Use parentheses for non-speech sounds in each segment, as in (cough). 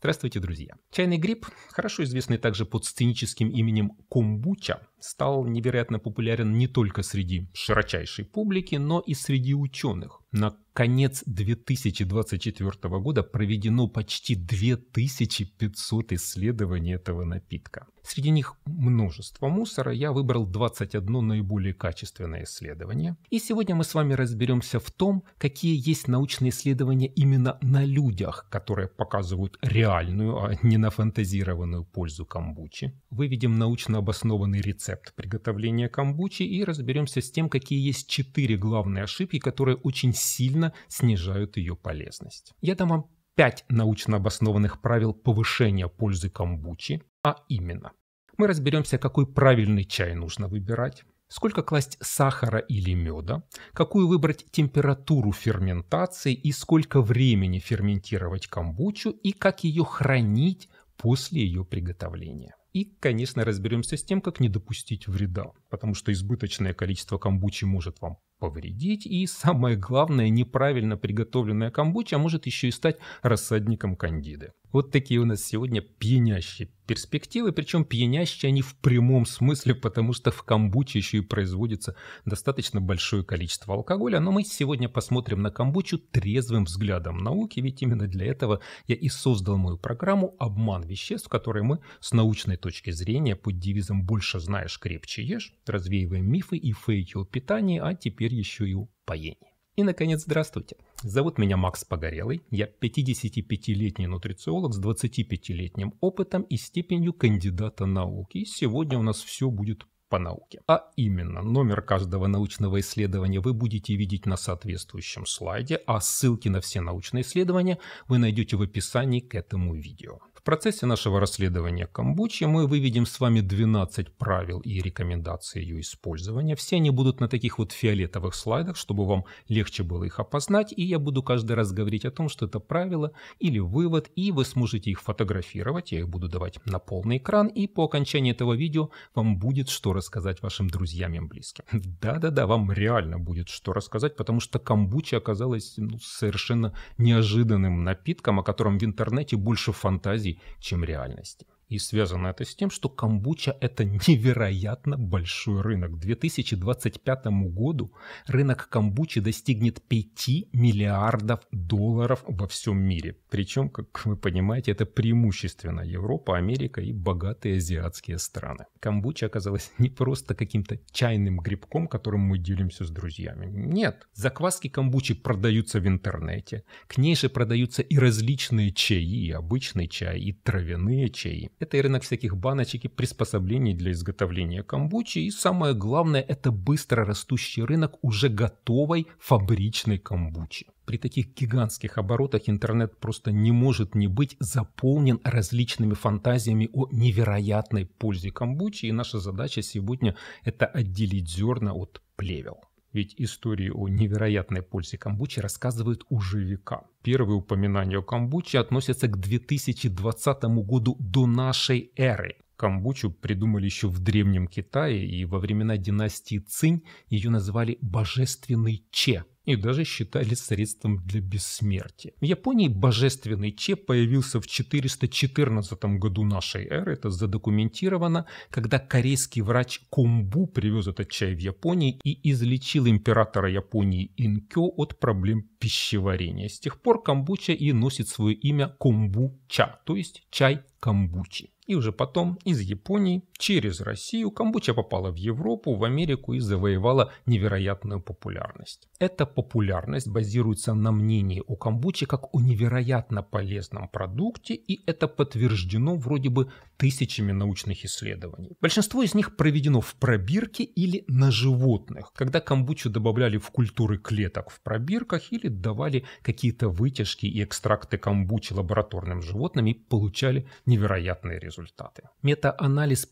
Здравствуйте, друзья. Чайный гриб, хорошо известный также под сценическим именем комбуча, стал невероятно популярен не только среди широчайшей публики, но и среди ученых на конец 2024 года проведено почти 2500 исследований этого напитка. Среди них множество мусора, я выбрал 21 наиболее качественное исследование. И сегодня мы с вами разберемся в том, какие есть научные исследования именно на людях, которые показывают реальную, а не нафантазированную пользу камбучи. Выведем научно обоснованный рецепт приготовления камбучи и разберемся с тем, какие есть четыре главные ошибки, которые очень сильно снижают ее полезность. Я дам вам 5 научно обоснованных правил повышения пользы камбучи, а именно. Мы разберемся, какой правильный чай нужно выбирать, сколько класть сахара или меда, какую выбрать температуру ферментации и сколько времени ферментировать камбучу и как ее хранить после ее приготовления. И, конечно, разберемся с тем, как не допустить вреда, потому что избыточное количество камбучи может вам повредить, и самое главное, неправильно приготовленная камбуча может еще и стать рассадником кандиды. Вот такие у нас сегодня пьянящие перспективы, причем пьянящие они в прямом смысле, потому что в камбуче еще и производится достаточно большое количество алкоголя, но мы сегодня посмотрим на камбучу трезвым взглядом науки, ведь именно для этого я и создал мою программу «Обман веществ», в которой мы с научной точки зрения под девизом «Больше знаешь, крепче ешь» развеиваем мифы и фейки о питании, а теперь еще и о поении. И, наконец, здравствуйте. Зовут меня Макс Погорелый, я 55-летний нутрициолог с 25-летним опытом и степенью кандидата науки. Сегодня у нас все будет по науке. А именно, номер каждого научного исследования вы будете видеть на соответствующем слайде, а ссылки на все научные исследования вы найдете в описании к этому видео. В процессе нашего расследования камбучи мы выведем с вами 12 правил и рекомендаций ее использования. Все они будут на таких вот фиолетовых слайдах, чтобы вам легче было их опознать. И я буду каждый раз говорить о том, что это правило или вывод, и вы сможете их фотографировать. Я их буду давать на полный экран, и по окончании этого видео вам будет что рассказать вашим друзьям и близким. (laughs) Да-да-да, вам реально будет что рассказать, потому что камбуча оказалась ну, совершенно неожиданным напитком, о котором в интернете больше фантазии иллюзий, чем реальности. И связано это с тем, что камбуча – это невероятно большой рынок. К 2025 году рынок камбучи достигнет 5 миллиардов долларов во всем мире. Причем, как вы понимаете, это преимущественно Европа, Америка и богатые азиатские страны. Камбуча оказалась (laughs) не просто каким-то чайным грибком, которым мы делимся с друзьями. Нет, закваски камбучи продаются в интернете. К ней же продаются и различные чаи, и обычный чай, и травяные чаи. Это и рынок всяких баночек и приспособлений для изготовления камбучи. И самое главное, это быстро растущий рынок уже готовой фабричной камбучи. При таких гигантских оборотах интернет просто не может не быть заполнен различными фантазиями о невероятной пользе камбучи. И наша задача сегодня это отделить зерна от плевел. Ведь истории о невероятной пользе камбучи рассказывают уже века. Первые упоминания о камбуче относятся к 2020 году до нашей эры. Камбучу придумали еще в Древнем Китае, и во времена династии Цинь ее называли «божественный че» и даже считали средством для бессмертия. В Японии божественный че появился в 414 году нашей эры, это задокументировано, когда корейский врач Кумбу привез этот чай в Японии и излечил императора Японии Инкё от проблем пищеварения. С тех пор камбуча и носит свое имя Кумбу-ча, то есть чай камбучи и уже потом из Японии через Россию камбуча попала в Европу, в Америку и завоевала невероятную популярность. Эта популярность базируется на мнении о камбуче как о невероятно полезном продукте, и это подтверждено вроде бы тысячами научных исследований. Большинство из них проведено в пробирке или на животных, когда камбучу добавляли в культуры клеток в пробирках или давали какие-то вытяжки и экстракты камбучи лабораторным животным и получали невероятные результаты результаты. мета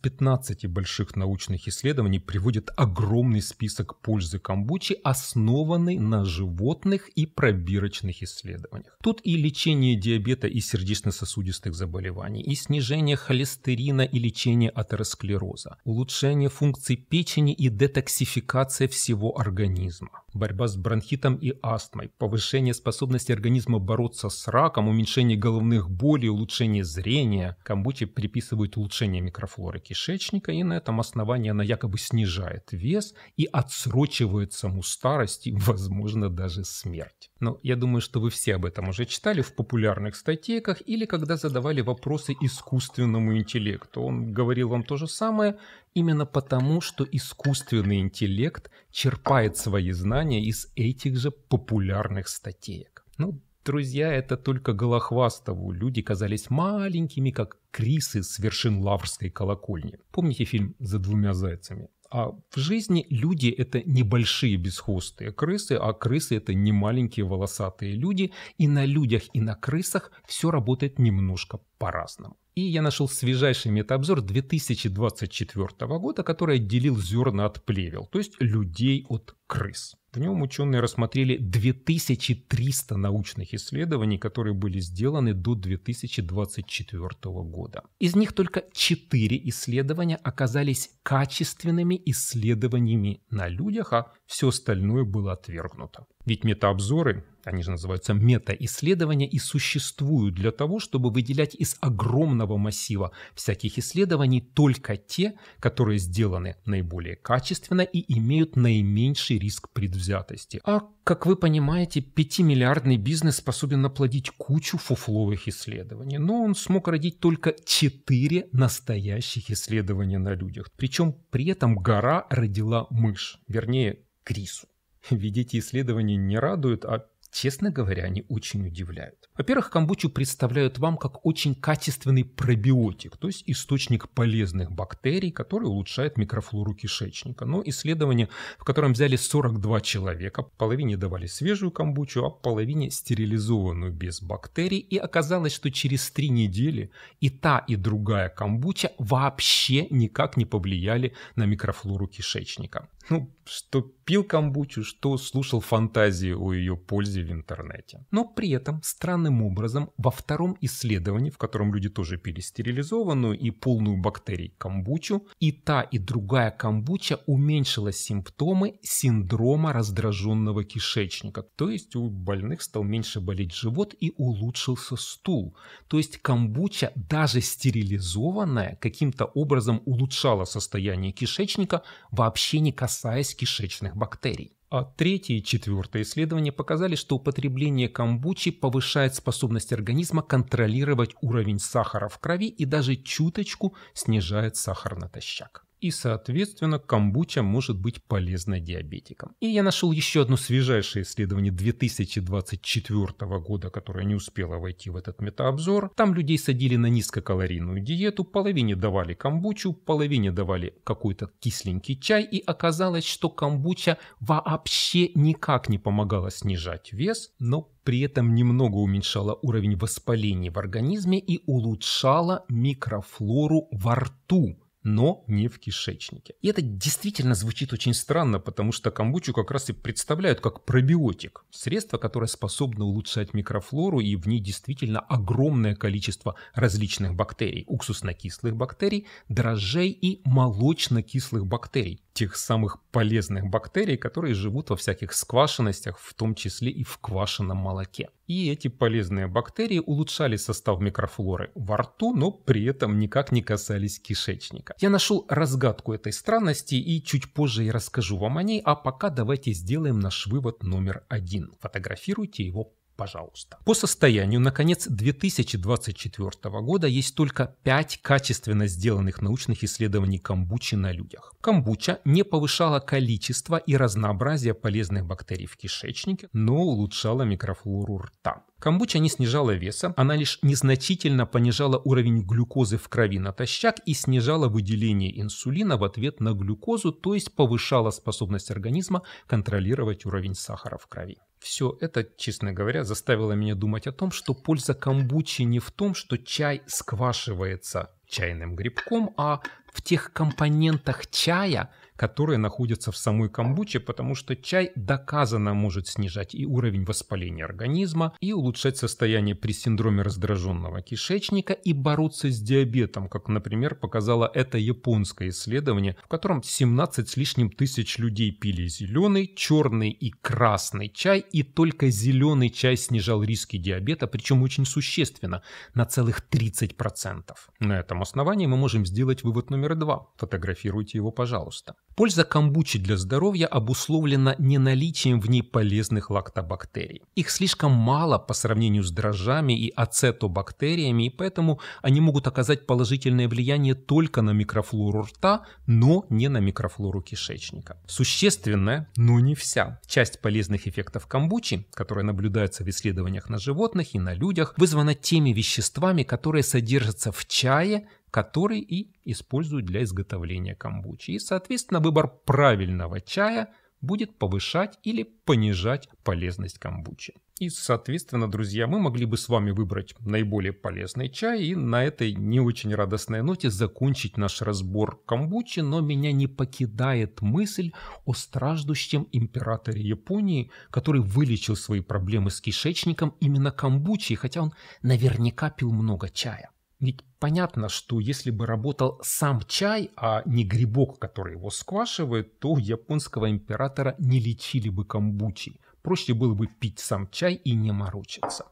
15 больших научных исследований приводит огромный список пользы камбучи, основанный на животных и пробирочных исследованиях. Тут и лечение диабета и сердечно-сосудистых заболеваний, и снижение холестерина и лечение атеросклероза, улучшение функций печени и детоксификация всего организма борьба с бронхитом и астмой, повышение способности организма бороться с раком, уменьшение головных болей, улучшение зрения. Камбуче приписывают улучшение микрофлоры кишечника, и на этом основании она якобы снижает вес и отсрочивает саму старость и, возможно, даже смерть. Но я думаю, что вы все об этом уже читали в популярных статейках или когда задавали вопросы искусственному интеллекту. Он говорил вам то же самое, именно потому, что искусственный интеллект черпает свои знания из этих же популярных статеек. Ну, друзья, это только Голохвастову. Люди казались маленькими, как крисы с вершин Лаврской колокольни. Помните фильм «За двумя зайцами»? А в жизни люди – это небольшие бесхвостые крысы, а крысы – это не маленькие волосатые люди. И на людях, и на крысах все работает немножко по-разному. И я нашел свежайший метаобзор 2024 года, который отделил зерна от плевел, то есть людей от крыс. В нем ученые рассмотрели 2300 научных исследований, которые были сделаны до 2024 года. Из них только 4 исследования оказались качественными исследованиями на людях, а все остальное было отвергнуто. Ведь метаобзоры, они же называются мета-исследования, и существуют для того, чтобы выделять из огромного массива всяких исследований только те, которые сделаны наиболее качественно и имеют наименьший риск предвзятости предвзятости. А, как вы понимаете, пятимиллиардный бизнес способен наплодить кучу фуфловых исследований, но он смог родить только четыре настоящих исследования на людях. Причем при этом гора родила мышь, вернее, крису. Ведь эти исследования не радуют, а Честно говоря, они очень удивляют. Во-первых, камбучу представляют вам как очень качественный пробиотик, то есть источник полезных бактерий, который улучшает микрофлору кишечника. Но исследование, в котором взяли 42 человека, половине давали свежую камбучу, а половине стерилизованную без бактерий, и оказалось, что через три недели и та, и другая камбуча вообще никак не повлияли на микрофлору кишечника. Ну, что пил камбучу, что слушал фантазии о ее пользе в интернете. Но при этом, странным образом, во втором исследовании, в котором люди тоже пили стерилизованную и полную бактерий камбучу, и та, и другая камбуча уменьшила симптомы синдрома раздраженного кишечника. То есть у больных стал меньше болеть живот и улучшился стул. То есть камбуча, даже стерилизованная, каким-то образом улучшала состояние кишечника, вообще не касаясь кишечных вредных бактерий. А третье и четвертое исследования показали, что употребление камбучи повышает способность организма контролировать уровень сахара в крови и даже чуточку снижает сахар натощак и, соответственно, камбуча может быть полезна диабетикам. И я нашел еще одно свежайшее исследование 2024 года, которое не успело войти в этот метаобзор. Там людей садили на низкокалорийную диету, половине давали камбучу, половине давали какой-то кисленький чай, и оказалось, что камбуча вообще никак не помогала снижать вес, но при этом немного уменьшала уровень воспаления в организме и улучшала микрофлору во рту но не в кишечнике. И это действительно звучит очень странно, потому что камбучу как раз и представляют как пробиотик. Средство, которое способно улучшать микрофлору, и в ней действительно огромное количество различных бактерий. Уксусно-кислых бактерий, дрожжей и молочно-кислых бактерий тех самых полезных бактерий, которые живут во всяких сквашенностях, в том числе и в квашеном молоке. И эти полезные бактерии улучшали состав микрофлоры во рту, но при этом никак не касались кишечника. Я нашел разгадку этой странности и чуть позже я расскажу вам о ней, а пока давайте сделаем наш вывод номер один. Фотографируйте его пожалуйста. По состоянию на конец 2024 года есть только 5 качественно сделанных научных исследований камбучи на людях. Камбуча не повышала количество и разнообразие полезных бактерий в кишечнике, но улучшала микрофлору рта. Камбуча не снижала веса, она лишь незначительно понижала уровень глюкозы в крови натощак и снижала выделение инсулина в ответ на глюкозу, то есть повышала способность организма контролировать уровень сахара в крови. Все это, честно говоря, заставило меня думать о том, что польза камбучи не в том, что чай сквашивается чайным грибком, а в тех компонентах чая, которые находятся в самой камбуче, потому что чай доказанно может снижать и уровень воспаления организма, и улучшать состояние при синдроме раздраженного кишечника, и бороться с диабетом, как, например, показало это японское исследование, в котором 17 с лишним тысяч людей пили зеленый, черный и красный чай, и только зеленый чай снижал риски диабета, причем очень существенно, на целых 30%. На этом основании мы можем сделать вывод номер два. Фотографируйте его, пожалуйста. Польза камбучи для здоровья обусловлена не наличием в ней полезных лактобактерий. Их слишком мало по сравнению с дрожжами и ацетобактериями, и поэтому они могут оказать положительное влияние только на микрофлору рта, но не на микрофлору кишечника. Существенная, но не вся, часть полезных эффектов камбучи, которые наблюдаются в исследованиях на животных и на людях, вызвана теми веществами, которые содержатся в чае, который и используют для изготовления камбучи. И, соответственно, выбор правильного чая будет повышать или понижать полезность камбучи. И, соответственно, друзья, мы могли бы с вами выбрать наиболее полезный чай и на этой не очень радостной ноте закончить наш разбор камбучи, но меня не покидает мысль о страждущем императоре Японии, который вылечил свои проблемы с кишечником именно камбучи, хотя он наверняка пил много чая. Ведь понятно, что если бы работал сам чай, а не грибок, который его сквашивает, то японского императора не лечили бы камбучей. Проще было бы пить сам чай и не морочиться.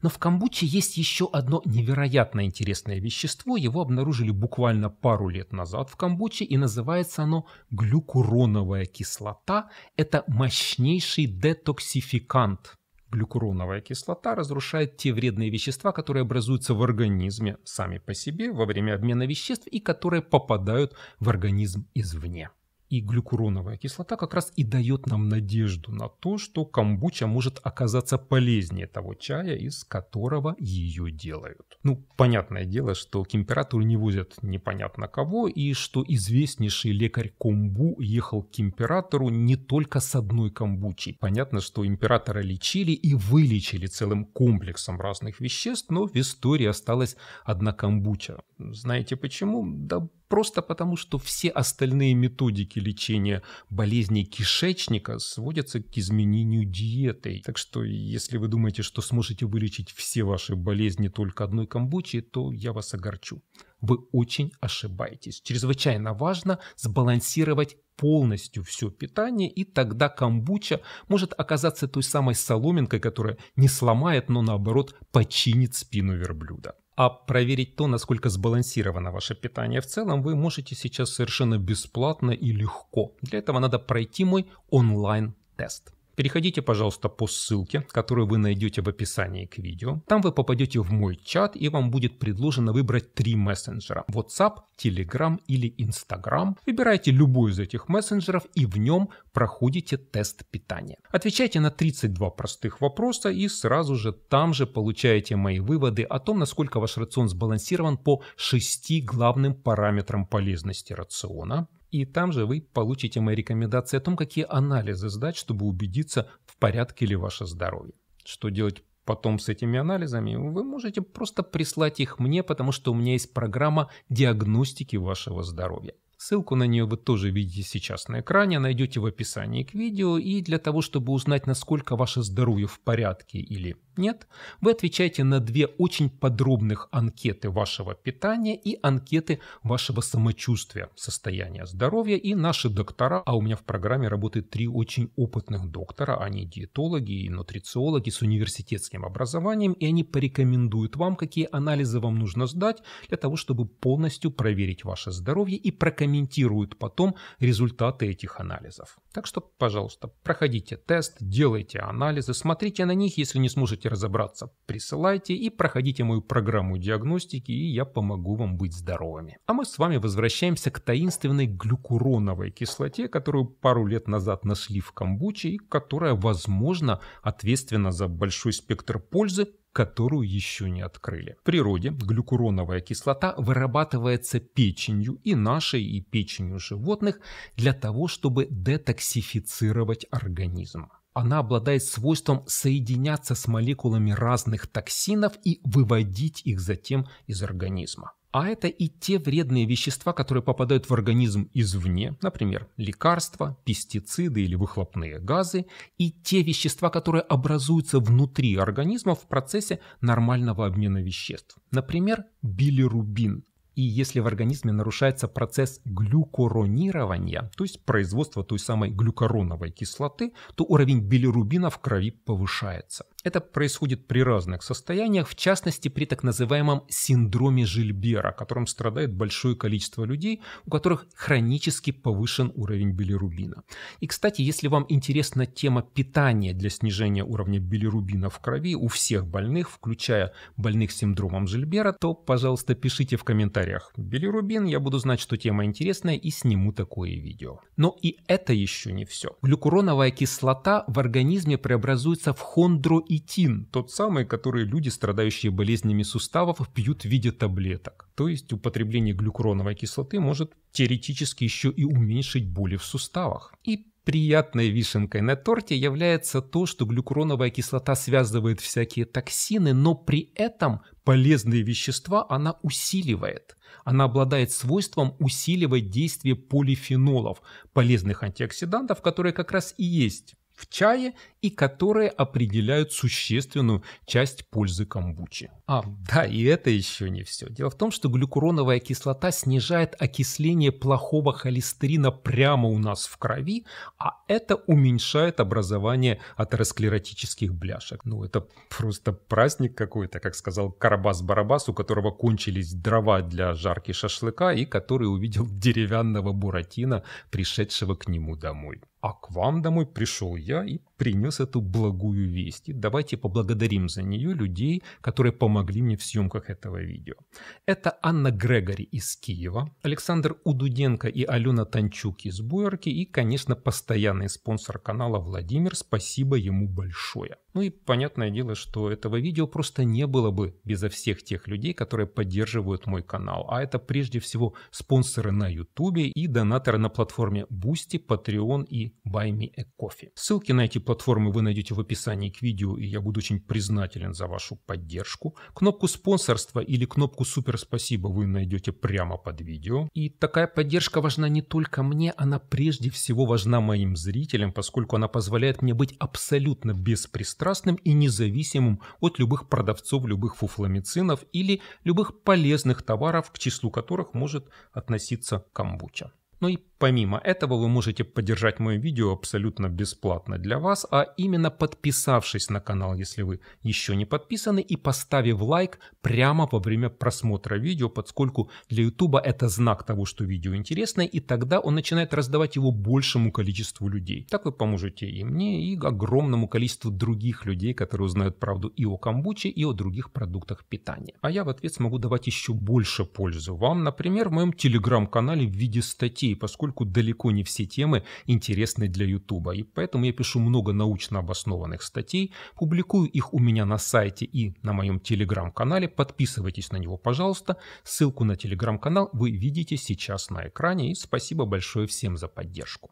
Но в камбуче есть еще одно невероятно интересное вещество. Его обнаружили буквально пару лет назад в камбуче, и называется оно глюкуроновая кислота. Это мощнейший детоксификант Глюкуроновая кислота разрушает те вредные вещества, которые образуются в организме сами по себе во время обмена веществ и которые попадают в организм извне и глюкуроновая кислота как раз и дает нам надежду на то, что камбуча может оказаться полезнее того чая, из которого ее делают. Ну, понятное дело, что к императору не возят непонятно кого, и что известнейший лекарь Комбу ехал к императору не только с одной камбучей. Понятно, что императора лечили и вылечили целым комплексом разных веществ, но в истории осталась одна камбуча. Знаете почему? Да просто потому, что все остальные методики лечения болезней кишечника сводятся к изменению диеты. Так что, если вы думаете, что сможете вылечить все ваши болезни только одной камбучей, то я вас огорчу. Вы очень ошибаетесь. Чрезвычайно важно сбалансировать полностью все питание, и тогда камбуча может оказаться той самой соломинкой, которая не сломает, но наоборот починит спину верблюда. А проверить то, насколько сбалансировано ваше питание в целом, вы можете сейчас совершенно бесплатно и легко. Для этого надо пройти мой онлайн-тест. Переходите, пожалуйста, по ссылке, которую вы найдете в описании к видео. Там вы попадете в мой чат и вам будет предложено выбрать три мессенджера. WhatsApp, Telegram или Instagram. Выбирайте любой из этих мессенджеров и в нем проходите тест питания. Отвечайте на 32 простых вопроса и сразу же там же получаете мои выводы о том, насколько ваш рацион сбалансирован по шести главным параметрам полезности рациона. И там же вы получите мои рекомендации о том, какие анализы сдать, чтобы убедиться, в порядке ли ваше здоровье. Что делать потом с этими анализами, вы можете просто прислать их мне, потому что у меня есть программа диагностики вашего здоровья. Ссылку на нее вы тоже видите сейчас на экране, найдете в описании к видео. И для того, чтобы узнать, насколько ваше здоровье в порядке или нет, вы отвечаете на две очень подробных анкеты вашего питания и анкеты вашего самочувствия, состояния здоровья. И наши доктора, а у меня в программе работают три очень опытных доктора, они диетологи и нутрициологи с университетским образованием, и они порекомендуют вам, какие анализы вам нужно сдать для того, чтобы полностью проверить ваше здоровье и прокомментируют потом результаты этих анализов. Так что, пожалуйста, проходите тест, делайте анализы, смотрите на них, если не сможете хотите разобраться, присылайте и проходите мою программу диагностики, и я помогу вам быть здоровыми. А мы с вами возвращаемся к таинственной глюкуроновой кислоте, которую пару лет назад нашли в камбуче и которая, возможно, ответственна за большой спектр пользы, которую еще не открыли. В природе глюкуроновая кислота вырабатывается печенью и нашей, и печенью животных для того, чтобы детоксифицировать организм она обладает свойством соединяться с молекулами разных токсинов и выводить их затем из организма. А это и те вредные вещества, которые попадают в организм извне, например, лекарства, пестициды или выхлопные газы, и те вещества, которые образуются внутри организма в процессе нормального обмена веществ. Например, билирубин, и если в организме нарушается процесс глюкоронирования, то есть производство той самой глюкороновой кислоты, то уровень билирубина в крови повышается. Это происходит при разных состояниях, в частности при так называемом синдроме Жильбера, которым страдает большое количество людей, у которых хронически повышен уровень билирубина. И, кстати, если вам интересна тема питания для снижения уровня билирубина в крови у всех больных, включая больных синдромом Жильбера, то, пожалуйста, пишите в комментариях «Билирубин», я буду знать, что тема интересная и сниму такое видео. Но и это еще не все. Глюкуроновая кислота в организме преобразуется в хондрои креатин, тот самый, который люди, страдающие болезнями суставов, пьют в виде таблеток. То есть употребление глюкуроновой кислоты может теоретически еще и уменьшить боли в суставах. И приятной вишенкой на торте является то, что глюкуроновая кислота связывает всякие токсины, но при этом полезные вещества она усиливает. Она обладает свойством усиливать действие полифенолов, полезных антиоксидантов, которые как раз и есть в чае и которые определяют существенную часть пользы камбучи. А, да, и это еще не все. Дело в том, что глюкуроновая кислота снижает окисление плохого холестерина прямо у нас в крови, а это уменьшает образование атеросклеротических бляшек. Ну, это просто праздник какой-то, как сказал Карабас-Барабас, у которого кончились дрова для жарки шашлыка и который увидел деревянного буратино, пришедшего к нему домой. А к вам домой пришел я и принес эту благую весть. И давайте поблагодарим за нее людей, которые помогли мне в съемках этого видео. Это Анна Грегори из Киева, Александр Удуденко и Алена Танчук из Буерки и, конечно, постоянный спонсор канала Владимир. Спасибо ему большое. Ну и понятное дело, что этого видео просто не было бы безо всех тех людей, которые поддерживают мой канал. А это прежде всего спонсоры на YouTube и донаторы на платформе Boosty, Patreon и Buy Me a Coffee. Ссылки на эти платформы вы найдете в описании к видео, и я буду очень признателен за вашу поддержку. Кнопку спонсорства или кнопку супер спасибо вы найдете прямо под видео. И такая поддержка важна не только мне, она прежде всего важна моим зрителям, поскольку она позволяет мне быть абсолютно беспристрастным и независимым от любых продавцов, любых фуфломицинов или любых полезных товаров, к числу которых может относиться камбуча. Ну и помимо этого вы можете поддержать мое видео абсолютно бесплатно для вас, а именно подписавшись на канал, если вы еще не подписаны, и поставив лайк прямо во время просмотра видео, поскольку для YouTube это знак того, что видео интересное, и тогда он начинает раздавать его большему количеству людей. Так вы поможете и мне, и огромному количеству других людей, которые узнают правду и о камбуче, и о других продуктах питания. А я в ответ смогу давать еще больше пользы вам, например, в моем телеграм-канале в виде статей, России, поскольку далеко не все темы интересны для Ютуба. И поэтому я пишу много научно обоснованных статей, публикую их у меня на сайте и на моем телеграм-канале. Подписывайтесь на него, пожалуйста. Ссылку на телеграм-канал вы видите сейчас на экране. И спасибо большое всем за поддержку.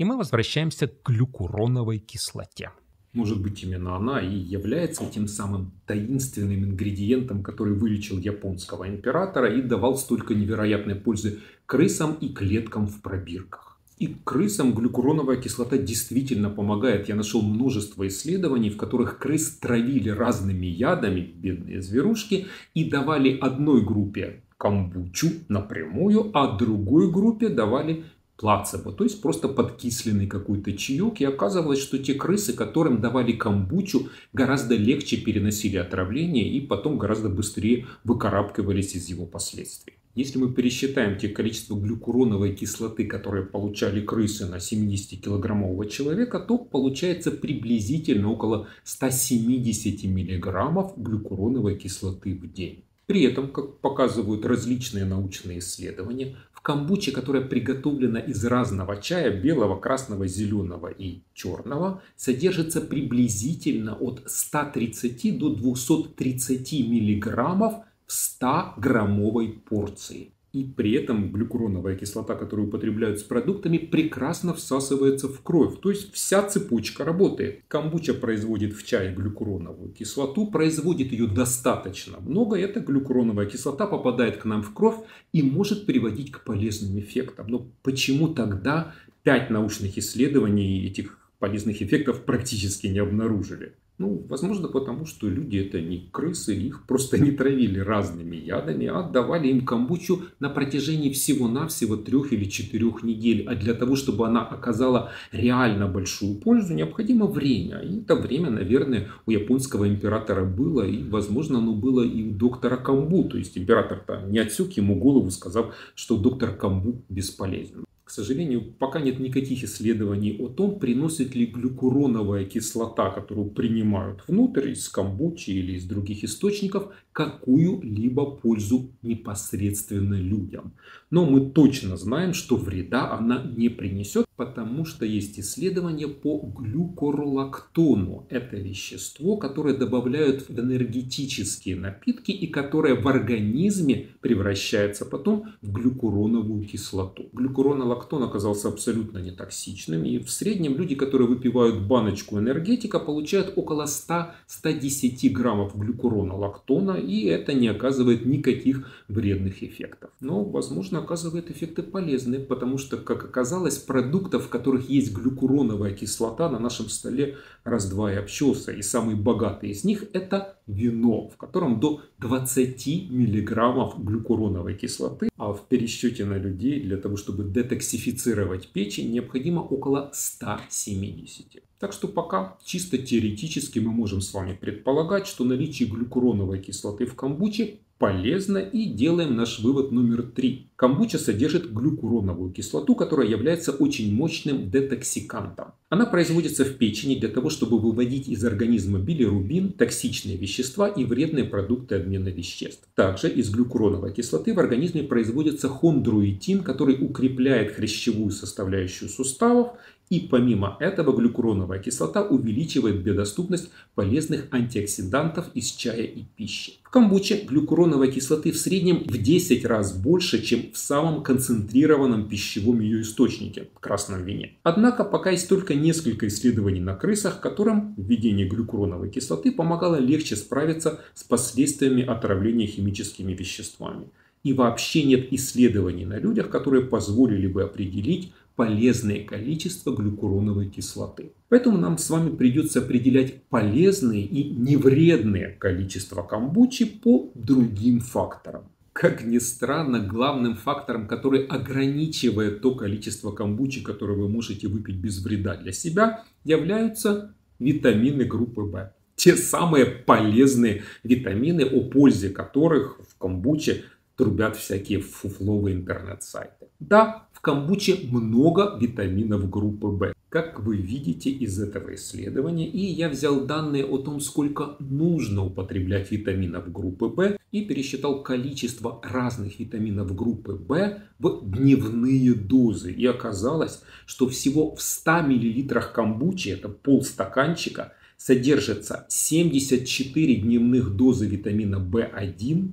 И мы возвращаемся к глюкуроновой кислоте. Может быть, именно она и является тем самым таинственным ингредиентом, который вылечил японского императора и давал столько невероятной пользы крысам и клеткам в пробирках. И крысам глюкуроновая кислота действительно помогает. Я нашел множество исследований, в которых крыс травили разными ядами, бедные зверушки, и давали одной группе камбучу напрямую, а другой группе давали плацебо, то есть просто подкисленный какой-то чаек. И оказывалось, что те крысы, которым давали камбучу, гораздо легче переносили отравление и потом гораздо быстрее выкарабкивались из его последствий. Если мы пересчитаем те количество глюкуроновой кислоты, которые получали крысы на 70-килограммового человека, то получается приблизительно около 170 миллиграммов глюкуроновой кислоты в день. При этом, как показывают различные научные исследования, в камбуче, которая приготовлена из разного чая, белого, красного, зеленого и черного, содержится приблизительно от 130 до 230 миллиграммов в 100-граммовой порции. И при этом глюкуроновая кислота, которую употребляют с продуктами, прекрасно всасывается в кровь. То есть вся цепочка работает. Камбуча производит в чае глюкуроновую кислоту, производит ее достаточно много. Эта глюкуроновая кислота попадает к нам в кровь и может приводить к полезным эффектам. Но почему тогда пять научных исследований этих полезных эффектов практически не обнаружили? Ну, возможно, потому что люди это не крысы, их просто не травили разными ядами, а отдавали им камбучу на протяжении всего-навсего трех или четырех недель. А для того, чтобы она оказала реально большую пользу, необходимо время. И это время, наверное, у японского императора было, и, возможно, оно было и у доктора Камбу. То есть император-то не отсек ему голову, сказав, что доктор Камбу бесполезен. К сожалению, пока нет никаких исследований о том, приносит ли глюкуроновая кислота, которую принимают внутрь из камбучи или из других источников, какую-либо пользу непосредственно людям. Но мы точно знаем, что вреда она не принесет, Потому что есть исследования по глюкоролактону. Это вещество, которое добавляют в энергетические напитки и которое в организме превращается потом в глюкуроновую кислоту. Глюкуронолактон оказался абсолютно нетоксичным. И в среднем люди, которые выпивают баночку энергетика, получают около 100-110 граммов глюкуронолактона. И это не оказывает никаких вредных эффектов. Но, возможно, оказывает эффекты полезные, потому что, как оказалось, продукт продуктов, в которых есть глюкуроновая кислота, на нашем столе раз-два и общался, И самый богатый из них – это вино, в котором до 20 миллиграммов глюкуроновой кислоты. А в пересчете на людей для того, чтобы детоксифицировать печень, необходимо около 170. Так что пока чисто теоретически мы можем с вами предполагать, что наличие глюкуроновой кислоты в камбуче полезно и делаем наш вывод номер три. Камбуча содержит глюкуроновую кислоту, которая является очень мощным детоксикантом. Она производится в печени для того, чтобы выводить из организма билирубин, токсичные вещества и вредные продукты обмена веществ. Также из глюкуроновой кислоты в организме производится хондроитин, который укрепляет хрящевую составляющую суставов и помимо этого глюкуроновая кислота увеличивает биодоступность полезных антиоксидантов из чая и пищи. В камбуче глюкуроновой кислоты в среднем в 10 раз больше, чем в самом концентрированном пищевом ее источнике – красном вине. Однако пока есть только несколько исследований на крысах, которым введение глюкуроновой кислоты помогало легче справиться с последствиями отравления химическими веществами. И вообще нет исследований на людях, которые позволили бы определить, полезное количество глюкуроновой кислоты. Поэтому нам с вами придется определять полезные и невредные количества камбучи по другим факторам как ни странно, главным фактором, который ограничивает то количество камбучи, которое вы можете выпить без вреда для себя, являются витамины группы В. Те самые полезные витамины, о пользе которых в камбуче трубят всякие фуфловые интернет-сайты. Да, в камбуче много витаминов группы В. Как вы видите из этого исследования, и я взял данные о том, сколько нужно употреблять витаминов группы В и пересчитал количество разных витаминов группы В в дневные дозы. И оказалось, что всего в 100 мл камбучи, это полстаканчика, содержится 74 дневных дозы витамина В1,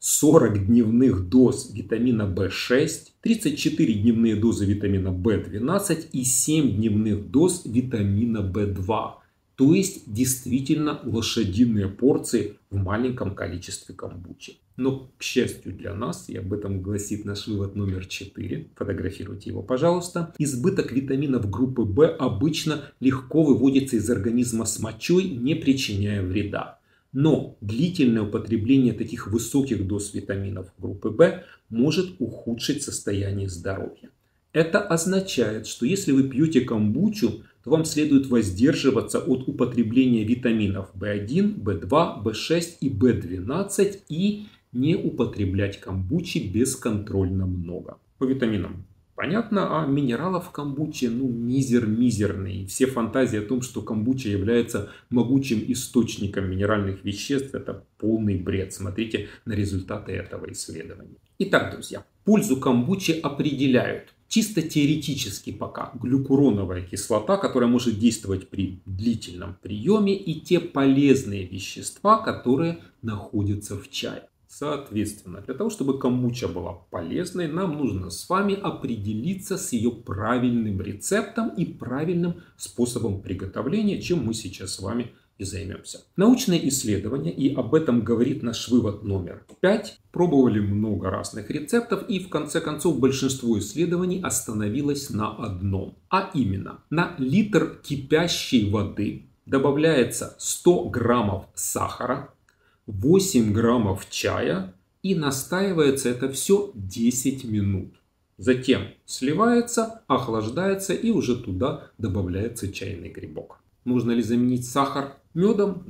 40 дневных доз витамина В6, 34 дневные дозы витамина В12 и 7 дневных доз витамина В2. То есть действительно лошадиные порции в маленьком количестве камбучи. Но, к счастью для нас, и об этом гласит наш вывод номер 4, фотографируйте его, пожалуйста, избыток витаминов группы В обычно легко выводится из организма с мочой, не причиняя вреда. Но длительное употребление таких высоких доз витаминов группы В может ухудшить состояние здоровья. Это означает, что если вы пьете камбучу, то вам следует воздерживаться от употребления витаминов В1, В2, В6 и В12 и не употреблять камбучи бесконтрольно много. По витаминам Понятно, а минералов в камбуче, ну, мизер мизерный. Все фантазии о том, что камбуча является могучим источником минеральных веществ, это полный бред. Смотрите на результаты этого исследования. Итак, друзья, пользу камбучи определяют чисто теоретически пока глюкуроновая кислота, которая может действовать при длительном приеме, и те полезные вещества, которые находятся в чае. Соответственно, для того, чтобы камуча была полезной, нам нужно с вами определиться с ее правильным рецептом и правильным способом приготовления, чем мы сейчас с вами и займемся. Научное исследование, и об этом говорит наш вывод номер 5, пробовали много разных рецептов, и в конце концов большинство исследований остановилось на одном, а именно на литр кипящей воды добавляется 100 граммов сахара, 8 граммов чая и настаивается это все 10 минут. Затем сливается, охлаждается и уже туда добавляется чайный грибок. Нужно ли заменить сахар медом?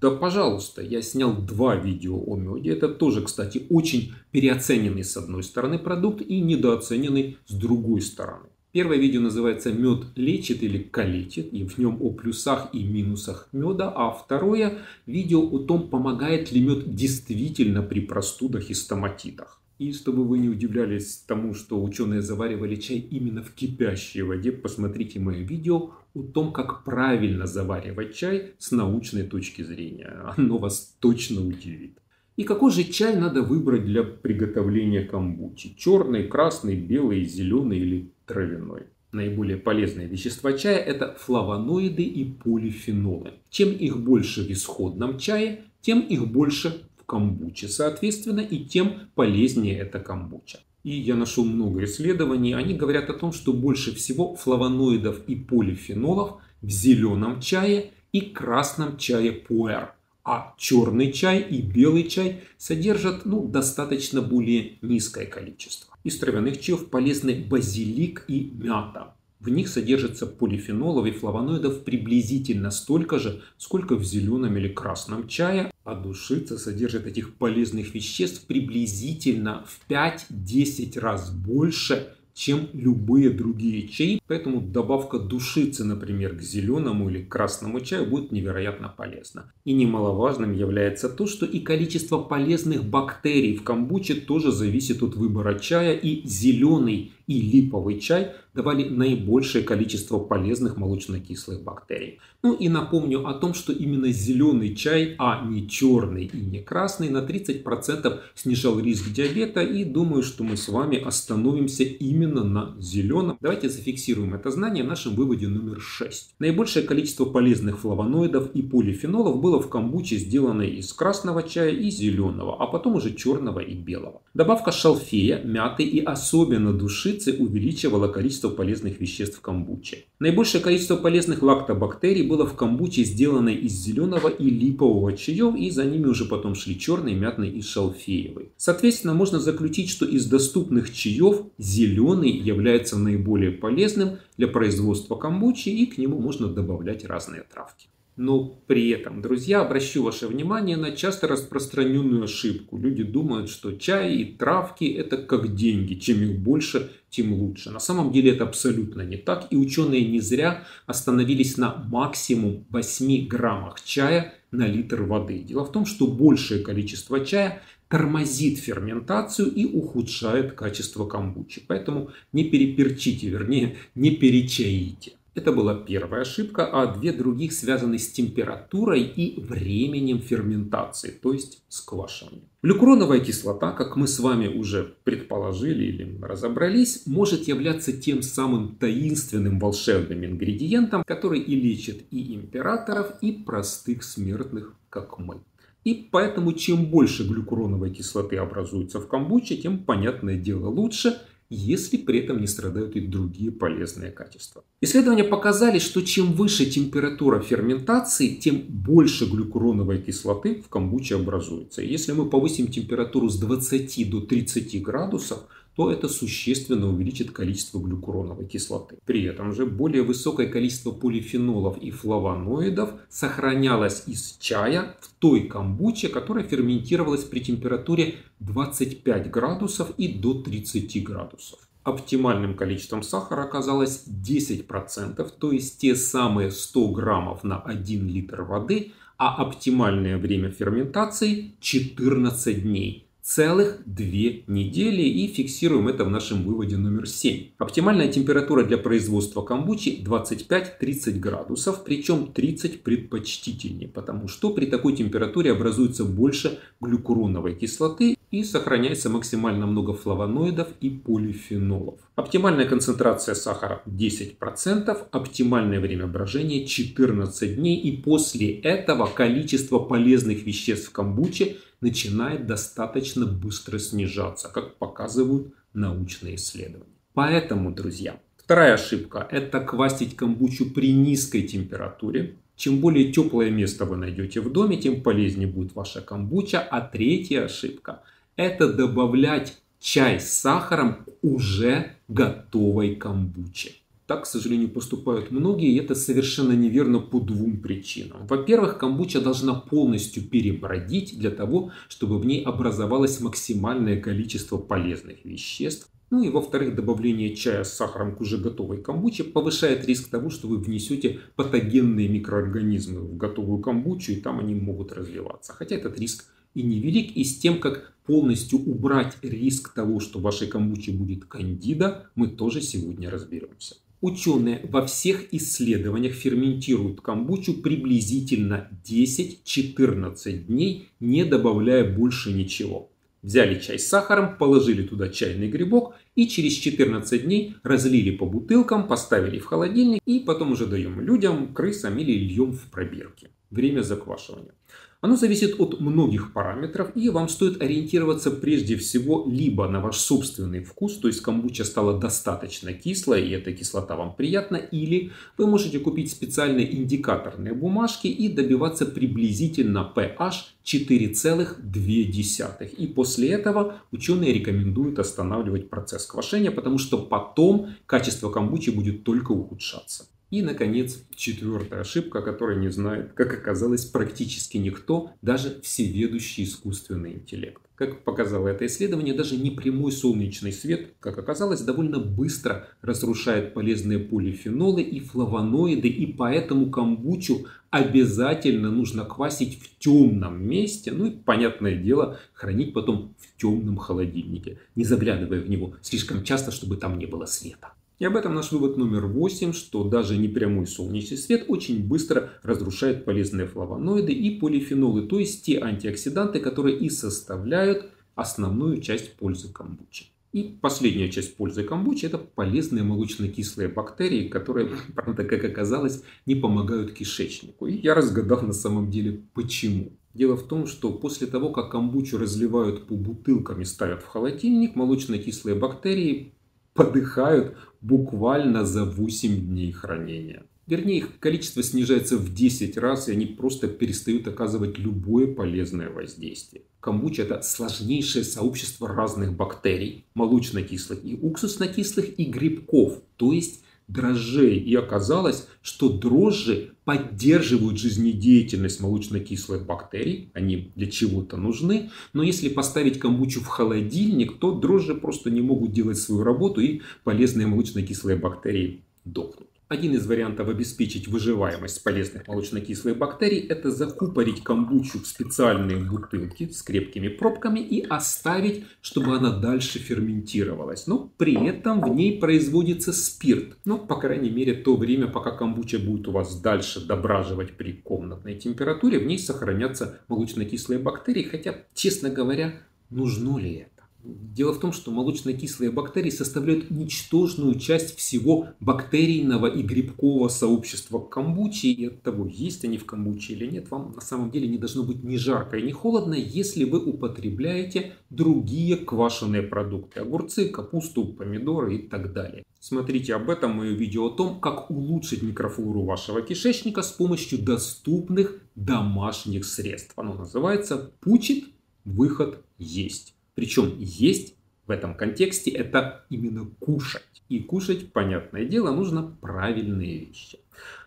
Да, пожалуйста, я снял два видео о меде. Это тоже, кстати, очень переоцененный с одной стороны продукт и недооцененный с другой стороны. Первое видео называется «Мед лечит или калечит», и в нем о плюсах и минусах меда, а второе видео о том, помогает ли мед действительно при простудах и стоматитах. И чтобы вы не удивлялись тому, что ученые заваривали чай именно в кипящей воде, посмотрите мое видео о том, как правильно заваривать чай с научной точки зрения. Оно вас точно удивит. И какой же чай надо выбрать для приготовления камбучи? Черный, красный, белый, зеленый или травяной. Наиболее полезные вещества чая – это флавоноиды и полифенолы. Чем их больше в исходном чае, тем их больше в камбуче, соответственно, и тем полезнее эта камбуча. И я нашел много исследований, они говорят о том, что больше всего флавоноидов и полифенолов в зеленом чае и красном чае пуэр – а черный чай и белый чай содержат ну, достаточно более низкое количество. Из травяных чаев полезны базилик и мята. В них содержится полифенолов и флавоноидов приблизительно столько же, сколько в зеленом или красном чае, а душица содержит этих полезных веществ приблизительно в 5-10 раз больше, чем любые другие чаи. Поэтому добавка душицы, например, к зеленому или красному чаю будет невероятно полезна. И немаловажным является то, что и количество полезных бактерий в камбуче тоже зависит от выбора чая, и зеленый и липовый чай давали наибольшее количество полезных молочно-кислых бактерий. Ну и напомню о том, что именно зеленый чай, а не черный и не красный, на 30% снижал риск диабета и думаю, что мы с вами остановимся именно на зеленом. Давайте зафиксируем это знание в нашем выводе номер 6. Наибольшее количество полезных флавоноидов и полифенолов было в камбуче, сделано из красного чая и зеленого, а потом уже черного и белого. Добавка шалфея, мяты и особенно души пшеницы увеличивало количество полезных веществ в камбуче. Наибольшее количество полезных лактобактерий было в камбуче, сделанной из зеленого и липового чаев, и за ними уже потом шли черный, мятный и шалфеевый. Соответственно, можно заключить, что из доступных чаев зеленый является наиболее полезным для производства камбучи, и к нему можно добавлять разные травки. Но при этом, друзья, обращу ваше внимание на часто распространенную ошибку. Люди думают, что чай и травки это как деньги. Чем их больше, тем лучше. На самом деле это абсолютно не так. И ученые не зря остановились на максимум 8 граммах чая на литр воды. Дело в том, что большее количество чая тормозит ферментацию и ухудшает качество камбучи. Поэтому не переперчите, вернее, не перечаите. Это была первая ошибка, а две других связаны с температурой и временем ферментации, то есть с квашением. Глюкуроновая кислота, как мы с вами уже предположили или разобрались, может являться тем самым таинственным волшебным ингредиентом, который и лечит и императоров, и простых смертных, как мы. И поэтому чем больше глюкуроновой кислоты образуется в камбуче, тем, понятное дело, лучше – если при этом не страдают и другие полезные качества. Исследования показали, что чем выше температура ферментации, тем больше глюкуроновой кислоты в камбуче образуется. Если мы повысим температуру с 20 до 30 градусов – то это существенно увеличит количество глюкуроновой кислоты. При этом же более высокое количество полифенолов и флавоноидов сохранялось из чая в той камбуче, которая ферментировалась при температуре 25 градусов и до 30 градусов. Оптимальным количеством сахара оказалось 10%, то есть те самые 100 граммов на 1 литр воды, а оптимальное время ферментации 14 дней целых две недели и фиксируем это в нашем выводе номер 7. Оптимальная температура для производства камбучи 25-30 градусов, причем 30 предпочтительнее, потому что при такой температуре образуется больше глюкуроновой кислоты и сохраняется максимально много флавоноидов и полифенолов. Оптимальная концентрация сахара 10%, оптимальное время брожения 14 дней и после этого количество полезных веществ в камбуче – начинает достаточно быстро снижаться, как показывают научные исследования. Поэтому, друзья, вторая ошибка – это квасить камбучу при низкой температуре. Чем более теплое место вы найдете в доме, тем полезнее будет ваша камбуча. А третья ошибка – это добавлять чай с сахаром уже готовой камбуче. Так, к сожалению, поступают многие, и это совершенно неверно по двум причинам. Во-первых, камбуча должна полностью перебродить для того, чтобы в ней образовалось максимальное количество полезных веществ. Ну и во-вторых, добавление чая с сахаром к уже готовой камбуче повышает риск того, что вы внесете патогенные микроорганизмы в готовую камбучу, и там они могут развиваться. Хотя этот риск и невелик, и с тем, как полностью убрать риск того, что в вашей камбуче будет кандида, мы тоже сегодня разберемся. Ученые во всех исследованиях ферментируют камбучу приблизительно 10-14 дней, не добавляя больше ничего. Взяли чай с сахаром, положили туда чайный грибок и через 14 дней разлили по бутылкам, поставили в холодильник и потом уже даем людям, крысам или льем в пробирки. Время заквашивания. Оно зависит от многих параметров, и вам стоит ориентироваться прежде всего либо на ваш собственный вкус, то есть камбуча стала достаточно кислой, и эта кислота вам приятна, или вы можете купить специальные индикаторные бумажки и добиваться приблизительно pH 4,2. И после этого ученые рекомендуют останавливать процесс квашения, потому что потом качество камбучи будет только ухудшаться. И, наконец, четвертая ошибка, о которой не знает, как оказалось, практически никто, даже всеведущий искусственный интеллект. Как показало это исследование, даже непрямой солнечный свет, как оказалось, довольно быстро разрушает полезные полифенолы и флавоноиды, и поэтому камбучу обязательно нужно квасить в темном месте, ну и, понятное дело, хранить потом в темном холодильнике, не заглядывая в него слишком часто, чтобы там не было света. И об этом наш вывод номер 8, что даже непрямой солнечный свет очень быстро разрушает полезные флавоноиды и полифенолы, то есть те антиоксиданты, которые и составляют основную часть пользы камбучи. И последняя часть пользы камбучи – это полезные молочно-кислые бактерии, которые, (laughs) правда, как оказалось, не помогают кишечнику. И я разгадал на самом деле почему. Дело в том, что после того, как камбучу разливают по бутылкам и ставят в холодильник, молочно-кислые бактерии подыхают буквально за 8 дней хранения. Вернее, их количество снижается в 10 раз, и они просто перестают оказывать любое полезное воздействие. Камбуча – это сложнейшее сообщество разных бактерий, молочнокислых и уксуснокислых, и грибков, то есть дрожжей. И оказалось, что дрожжи поддерживают жизнедеятельность молочнокислых бактерий. Они для чего-то нужны. Но если поставить комбучу в холодильник, то дрожжи просто не могут делать свою работу и полезные молочнокислые бактерии дохнут. Один из вариантов обеспечить выживаемость полезных молочнокислых бактерий – это закупорить камбучу в специальные бутылки с крепкими пробками и оставить, чтобы она дальше ферментировалась. Но при этом в ней производится спирт. Но ну, по крайней мере, то время, пока камбуча будет у вас дальше дображивать при комнатной температуре, в ней сохранятся молочнокислые бактерии. Хотя, честно говоря, нужно ли это? Дело в том, что молочно-кислые бактерии составляют ничтожную часть всего бактерийного и грибкового сообщества камбучи. И от того, есть они в камбуче или нет, вам на самом деле не должно быть ни жарко и ни холодно, если вы употребляете другие квашеные продукты. Огурцы, капусту, помидоры и так далее. Смотрите об этом мое видео о том, как улучшить микрофлору вашего кишечника с помощью доступных домашних средств. Оно называется «Пучит, выход есть». Причем есть в этом контексте это именно кушать. И кушать, понятное дело, нужно правильные вещи.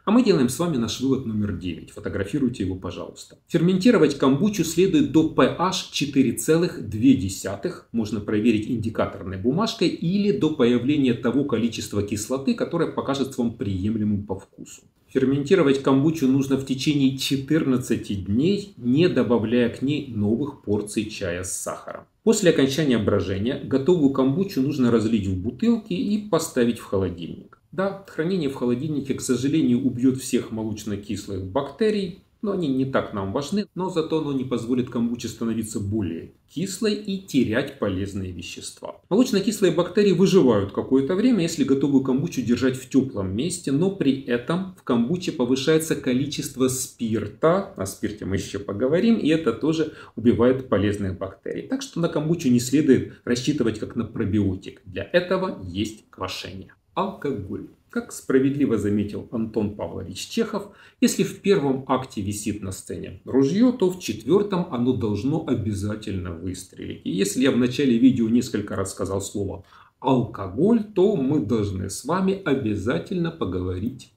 А мы делаем с вами наш вывод номер 9. Фотографируйте его, пожалуйста. Ферментировать камбучу следует до pH 4,2. Можно проверить индикаторной бумажкой или до появления того количества кислоты, которое покажется вам приемлемым по вкусу. Ферментировать камбучу нужно в течение 14 дней, не добавляя к ней новых порций чая с сахаром. После окончания брожения готовую камбучу нужно разлить в бутылки и поставить в холодильник. Да, хранение в холодильнике, к сожалению, убьет всех молочно-кислых бактерий, но они не так нам важны, но зато оно не позволит камбуче становиться более кислой и терять полезные вещества. Молочно-кислые бактерии выживают какое-то время, если готовую камбучу держать в теплом месте, но при этом в камбуче повышается количество спирта, о спирте мы еще поговорим, и это тоже убивает полезные бактерии. Так что на камбучу не следует рассчитывать как на пробиотик. Для этого есть квашение. Алкоголь. Как справедливо заметил Антон Павлович Чехов, если в первом акте висит на сцене ружье, то в четвертом оно должно обязательно выстрелить. И если я в начале видео несколько раз сказал слово алкоголь, то мы должны с вами обязательно поговорить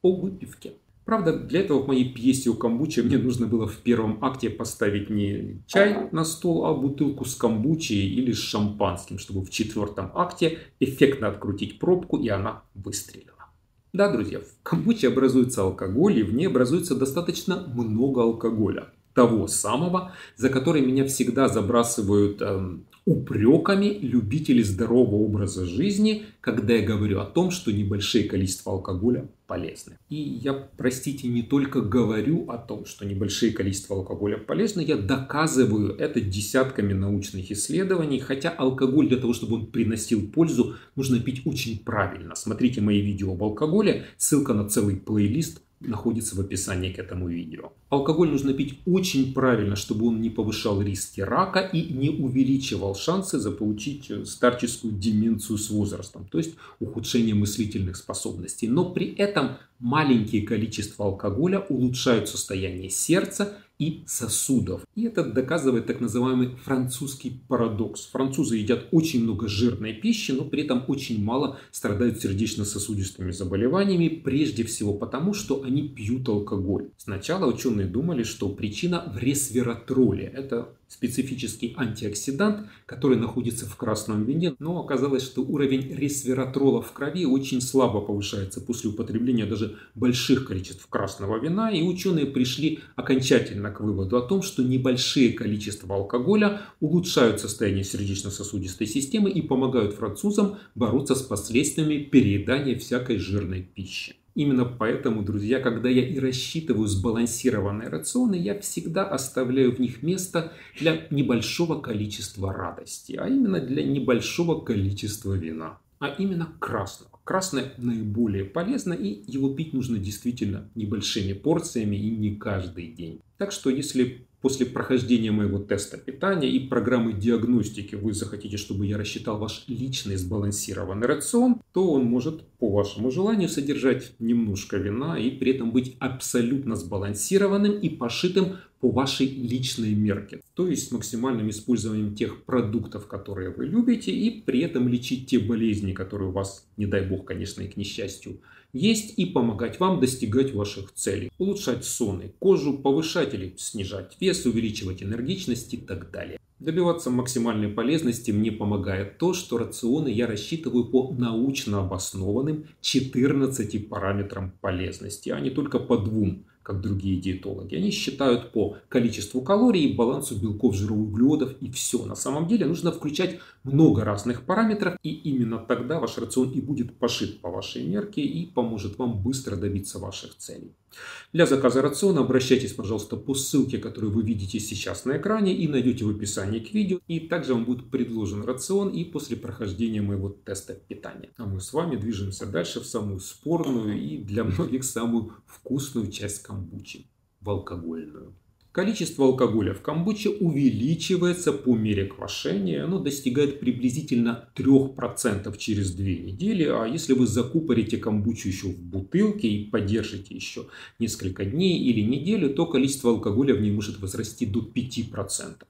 о выпивке. Правда, для этого в моей пьесе у камбучи мне нужно было в первом акте поставить не чай на стол, а бутылку с камбучей или с шампанским, чтобы в четвертом акте эффектно открутить пробку, и она выстрелила. Да, друзья, в камбуче образуется алкоголь, и в ней образуется достаточно много алкоголя. Того самого, за который меня всегда забрасывают эм, упреками любителей здорового образа жизни, когда я говорю о том, что небольшие количества алкоголя полезны. И я, простите, не только говорю о том, что небольшие количества алкоголя полезны, я доказываю это десятками научных исследований, хотя алкоголь для того, чтобы он приносил пользу, нужно пить очень правильно. Смотрите мои видео об алкоголе, ссылка на целый плейлист – находится в описании к этому видео. Алкоголь нужно пить очень правильно, чтобы он не повышал риски рака и не увеличивал шансы заполучить э, старческую деменцию с возрастом, то есть ухудшение мыслительных способностей. Но при этом маленькие количества алкоголя улучшают состояние сердца и сосудов. И это доказывает так называемый французский парадокс. Французы едят очень много жирной пищи, но при этом очень мало страдают сердечно-сосудистыми заболеваниями, прежде всего потому, что они пьют алкоголь. Сначала ученые думали, что причина в ресвератроле. Это специфический антиоксидант, который находится в красном вине, но оказалось, что уровень ресвератрола в крови очень слабо повышается после употребления даже больших количеств красного вина, и ученые пришли окончательно к выводу о том, что небольшие количества алкоголя улучшают состояние сердечно-сосудистой системы и помогают французам бороться с последствиями переедания всякой жирной пищи. Именно поэтому, друзья, когда я и рассчитываю сбалансированные рационы, я всегда оставляю в них место для небольшого количества радости, а именно для небольшого количества вина, а именно красного. Красное наиболее полезно, и его пить нужно действительно небольшими порциями и не каждый день. Так что, если После прохождения моего теста питания и программы диагностики вы захотите, чтобы я рассчитал ваш личный сбалансированный рацион, то он может по вашему желанию содержать немножко вина и при этом быть абсолютно сбалансированным и пошитым по вашей личной мерке. То есть с максимальным использованием тех продуктов, которые вы любите, и при этом лечить те болезни, которые у вас, не дай бог, конечно, и к несчастью, есть и помогать вам достигать ваших целей, улучшать соны, кожу, повышать или снижать вес, увеличивать энергичность и так далее. Добиваться максимальной полезности мне помогает то, что рационы я рассчитываю по научно обоснованным 14 параметрам полезности, а не только по двум как другие диетологи. Они считают по количеству калорий, балансу белков, жиров, углеводов и все. На самом деле нужно включать много разных параметров, и именно тогда ваш рацион и будет пошит по вашей мерке и поможет вам быстро добиться ваших целей. Для заказа рациона обращайтесь, пожалуйста, по ссылке, которую вы видите сейчас на экране и найдете в описании к видео. И также вам будет предложен рацион и после прохождения моего теста питания. А мы с вами движемся дальше в самую спорную и для многих самую вкусную часть камбучи – в алкогольную. Количество алкоголя в камбуче увеличивается по мере квашения, оно достигает приблизительно 3% через 2 недели, а если вы закупорите камбучу еще в бутылке и подержите еще несколько дней или неделю, то количество алкоголя в ней может возрасти до 5%.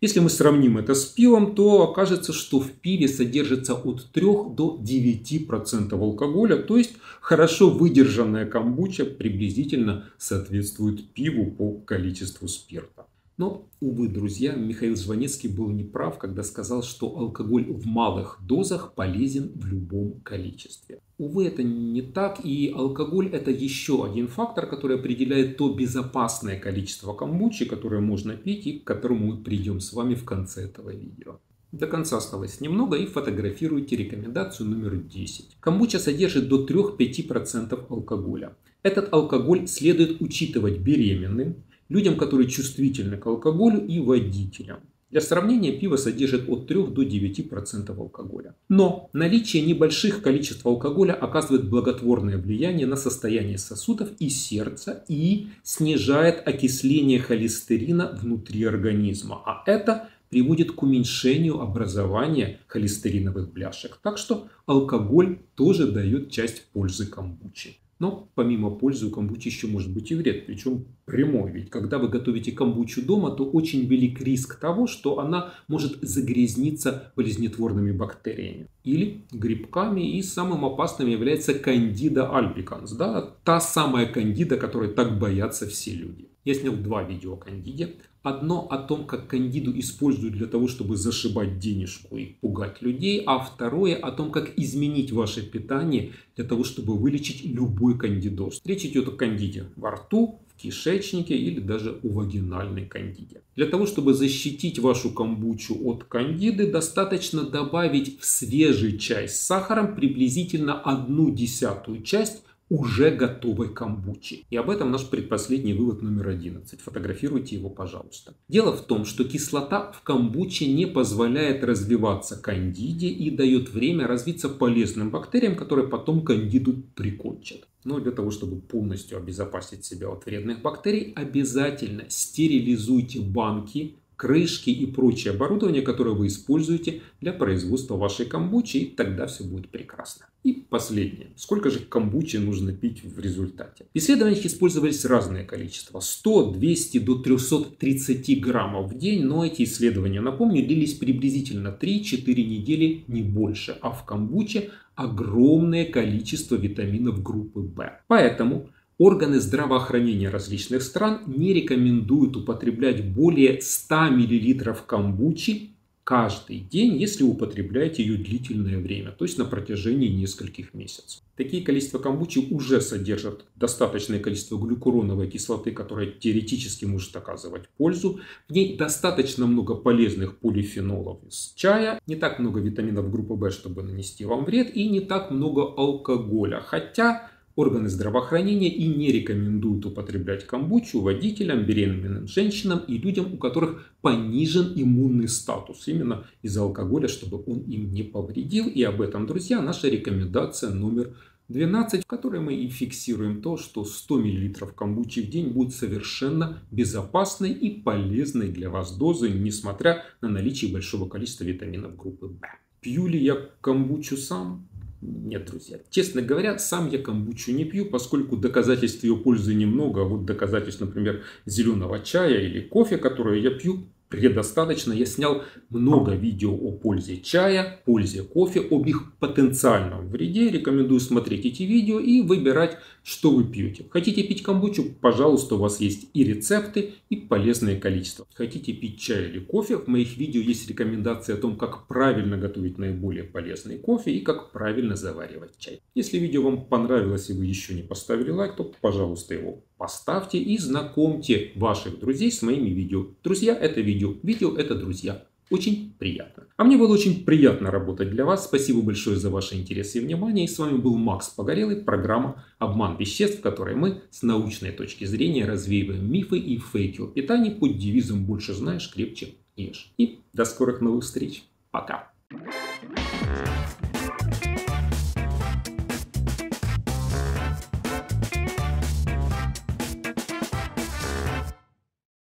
Если мы сравним это с пивом, то окажется, что в пиве содержится от 3 до 9% алкоголя, то есть хорошо выдержанная камбуча приблизительно соответствует пиву по количеству спирта. Но, увы, друзья, Михаил Жванецкий был неправ, когда сказал, что алкоголь в малых дозах полезен в любом количестве. Увы, это не так, и алкоголь – это еще один фактор, который определяет то безопасное количество камбучи, которое можно пить и к которому мы придем с вами в конце этого видео. До конца осталось немного и фотографируйте рекомендацию номер 10. Камбуча содержит до 3-5% алкоголя. Этот алкоголь следует учитывать беременным, людям, которые чувствительны к алкоголю и водителям. Для сравнения, пиво содержит от 3 до 9% алкоголя. Но наличие небольших количеств алкоголя оказывает благотворное влияние на состояние сосудов и сердца и снижает окисление холестерина внутри организма. А это приводит к уменьшению образования холестериновых бляшек. Так что алкоголь тоже дает часть пользы камбучи. Но помимо пользы у камбучи еще может быть и вред, причем прямой. Ведь когда вы готовите камбучу дома, то очень велик риск того, что она может загрязниться болезнетворными бактериями или грибками. И самым опасным является кандида альбиканс. Да? Та самая кандида, которой так боятся все люди. Я снял два видео о кандиде. Одно о том, как кандиду используют для того, чтобы зашибать денежку и пугать людей, а второе о том, как изменить ваше питание для того, чтобы вылечить любой кандидоз. Речь идет о кандиде во рту, кишечнике или даже у вагинальной кандиде. Для того, чтобы защитить вашу камбучу от кандиды, достаточно добавить в свежий чай с сахаром приблизительно одну десятую часть уже готовой камбучи. И об этом наш предпоследний вывод номер 11. Фотографируйте его, пожалуйста. Дело в том, что кислота в камбуче не позволяет развиваться кандиде и дает время развиться полезным бактериям, которые потом кандиду прикончат. Ну для того, чтобы полностью обезопасить себя от вредных бактерий, обязательно стерилизуйте банки крышки и прочее оборудование, которое вы используете для производства вашей камбучи, и тогда все будет прекрасно. И последнее. Сколько же камбучи нужно пить в результате? В исследованиях использовались разные количества: 100, 200 до 330 граммов в день, но эти исследования, напомню, длились приблизительно 3-4 недели, не больше. А в камбуче огромное количество витаминов группы В. Поэтому Органы здравоохранения различных стран не рекомендуют употреблять более 100 мл камбучи каждый день, если употребляете ее длительное время, то есть на протяжении нескольких месяцев. Такие количества камбучи уже содержат достаточное количество глюкуроновой кислоты, которая теоретически может оказывать пользу. В ней достаточно много полезных полифенолов из чая, не так много витаминов группы В, чтобы нанести вам вред, и не так много алкоголя. Хотя Органы здравоохранения и не рекомендуют употреблять камбучу водителям, беременным женщинам и людям, у которых понижен иммунный статус именно из-за алкоголя, чтобы он им не повредил. И об этом, друзья, наша рекомендация номер 12, в которой мы и фиксируем то, что 100 мл камбучи в день будет совершенно безопасной и полезной для вас дозой, несмотря на наличие большого количества витаминов группы В. Пью ли я камбучу сам? Нет, друзья. Честно говоря, сам я камбучу не пью, поскольку доказательств ее пользы немного. А вот доказательств, например, зеленого чая или кофе, которое я пью, предостаточно. Я снял много видео о пользе чая, пользе кофе, об их потенциальном вреде. Рекомендую смотреть эти видео и выбирать, что вы пьете. Хотите пить камбучу? Пожалуйста, у вас есть и рецепты, и полезное количество. Хотите пить чай или кофе? В моих видео есть рекомендации о том, как правильно готовить наиболее полезный кофе и как правильно заваривать чай. Если видео вам понравилось и вы еще не поставили лайк, то пожалуйста его поставьте и знакомьте ваших друзей с моими видео. Друзья – это видео, видео – это друзья. Очень приятно. А мне было очень приятно работать для вас. Спасибо большое за ваши интересы и внимание. И с вами был Макс Погорелый, программа «Обман веществ», в которой мы с научной точки зрения развеиваем мифы и фейки о питании под девизом «Больше знаешь, крепче ешь». И до скорых новых встреч. Пока. Thank you.